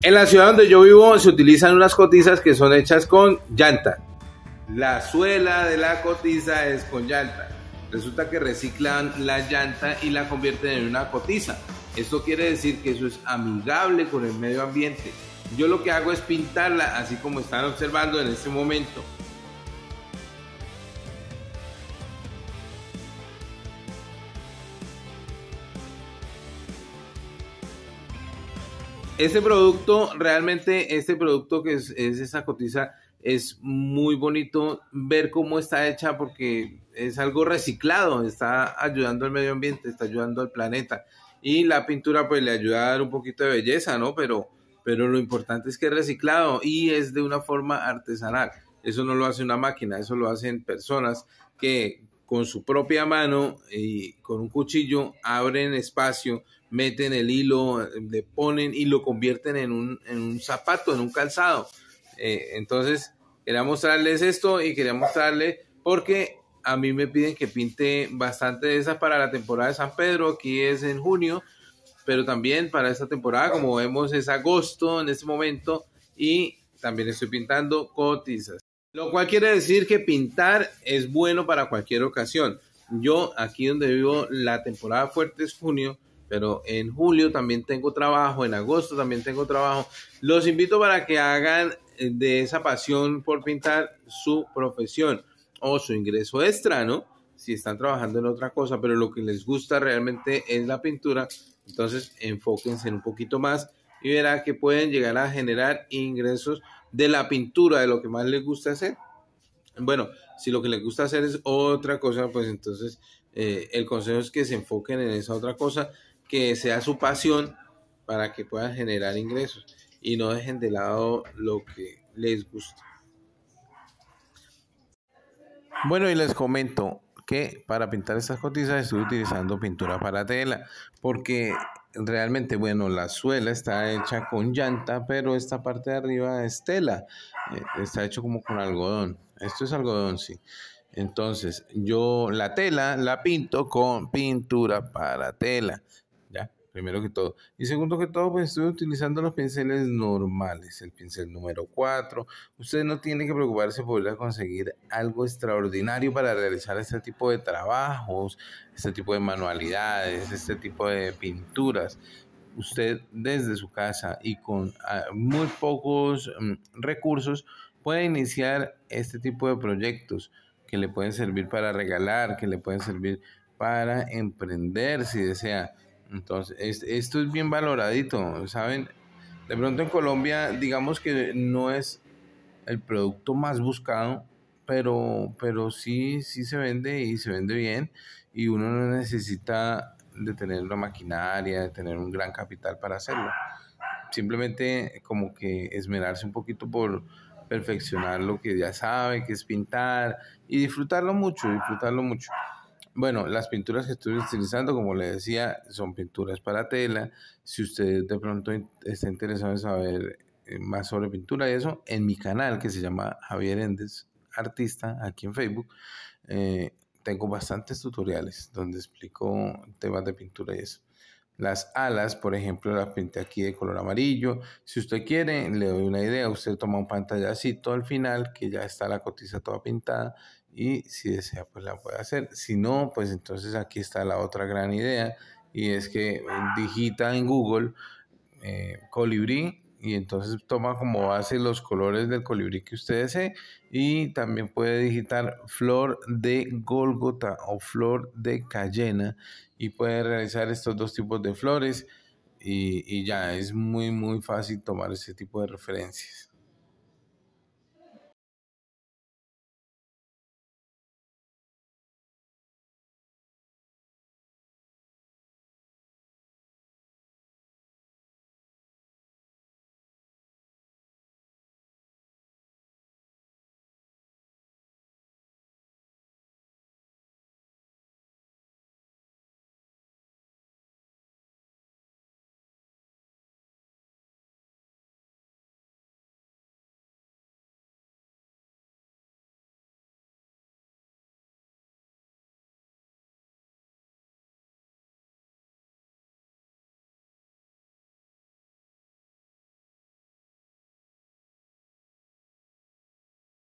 En la ciudad donde yo vivo se utilizan unas cotizas que son hechas con llanta. La suela de la cotiza es con llanta. Resulta que reciclan la llanta y la convierten en una cotiza. Esto quiere decir que eso es amigable con el medio ambiente. Yo lo que hago es pintarla así como están observando en este momento. Este producto, realmente, este producto que es, esa cotiza, es muy bonito ver cómo está hecha porque es algo reciclado, está ayudando al medio ambiente, está ayudando al planeta. Y la pintura pues le ayuda a dar un poquito de belleza, ¿no? Pero, pero lo importante es que es reciclado y es de una forma artesanal. Eso no lo hace una máquina, eso lo hacen personas que con su propia mano y con un cuchillo abren espacio meten el hilo, le ponen y lo convierten en un, zapato, en un calzado. Eh, entonces, quería mostrarles esto y quería mostrarle porque a mí me piden que pinte bastante de esas para la temporada de San Pedro, aquí es en junio, pero también para esta temporada, como vemos, es agosto en este momento y también estoy pintando cotizas. Lo cual quiere decir que pintar es bueno para cualquier ocasión. Yo aquí donde vivo la temporada fuerte es junio, pero en julio también tengo trabajo, en agosto también tengo trabajo. Los invito para que hagan eh, de esa pasión por pintar su profesión o su ingreso extra, ¿no? Si están trabajando en otra cosa, pero lo que les gusta realmente es la pintura, entonces enfóquense un poquito más y verá que pueden llegar a generar ingresos de la pintura, de lo que más les gusta hacer. Bueno, si lo que les gusta hacer es otra cosa, pues entonces eh, el consejo es que se enfoquen en esa otra cosa que sea su pasión para que puedan generar ingresos y no dejen de lado lo que les gusta. Bueno, y les comento que para pintar estas cotizas estoy utilizando pintura para tela, porque realmente, bueno, la suela está hecha con llanta, pero esta parte de arriba es tela, eh, está hecho como con algodón. Esto es algodón, sí. Entonces, yo la tela la pinto con pintura para tela primero que todo. Y segundo que todo, pues estoy utilizando los pinceles normales, el pincel número 4. Usted no tiene que preocuparse por conseguir algo extraordinario para realizar este tipo de trabajos, este tipo de manualidades, este tipo de pinturas. Usted desde su casa y con ah, muy pocos mm, recursos puede iniciar este tipo de proyectos que le pueden servir para regalar, que le pueden servir para emprender si desea. Entonces, esto es bien valoradito, ¿saben? De pronto en Colombia, digamos que no es el producto más buscado, pero, pero sí, sí se vende y se vende bien y uno no necesita de tener la maquinaria, de tener un gran capital para hacerlo. Simplemente como que esmerarse un poquito por perfeccionar lo que ya sabe, que es pintar y disfrutarlo mucho, disfrutarlo mucho. Bueno, las pinturas que estoy utilizando, como le decía, son pinturas para tela. Si usted de pronto está interesado en saber eh, más sobre pintura y eso, en mi canal que se llama Javier Endes, artista, aquí en Facebook, eh, tengo bastantes tutoriales donde explico temas de pintura y eso. Las alas, por ejemplo, las pinté aquí de color amarillo. Si usted quiere, le doy una idea. Usted toma un pantallacito al final, que ya está la cotiza toda pintada, y si desea pues la puede hacer. Si no, pues entonces aquí está la otra gran idea y es que digita en Google eh, colibrí y entonces toma como base los colores del colibrí que usted desee y también puede digitar flor de Golgota o flor de Cayena y puede realizar estos dos tipos de flores y, y ya es muy muy fácil tomar ese tipo de referencias.